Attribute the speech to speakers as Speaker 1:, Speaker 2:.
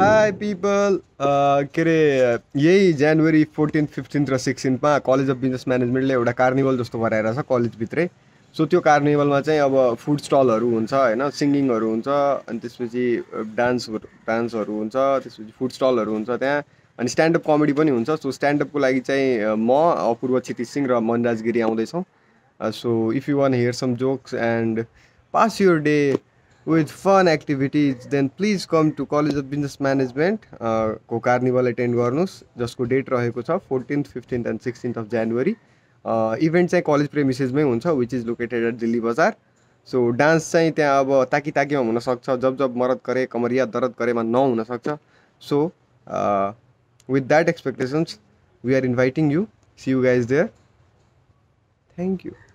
Speaker 1: high people uh, के अरे यही जनवरी फोर्टिन फिफ्टिन र सिक्सटिनमा कलेज अफ बिजनेस म्यानेजमेन्टले एउटा कार्निभल जस्तो गराएर छ कलेजभित्रै सो त्यो कार्निभलमा चाहिँ अब फुड स्टलहरू हुन्छ होइन सिङ्गिङहरू हुन्छ अनि त्यसपछि डान्स डान्सहरू हुन्छ त्यसपछि फुड स्टलहरू हुन्छ त्यहाँ अनि स्ट्यान्डअप कमेडी पनि हुन्छ सो स्ट्यान्डअपको लागि चाहिँ म अपूर्व क्षेत्री सिंह र मनराज गिरी आउँदैछौँ so if you want hear some jokes and pass your day with fun activities then please come to College of Business Management uh, को कार्निभल एटेन्ड गर्नुहोस् जसको डेट रहेको छ fourteenth fifteenth and sixteenth of January event चाहिँ college प्रेमिसेसमै हुन्छ which is located at Delhi Bazaar so dance चाहिँ त्यहाँ अब ताकि ताकीमा हुनसक्छ जब जब मरद गरे कमरिया दरद गरेमा नहुनसक्छ so with that expectations we are inviting you see you guys there thank you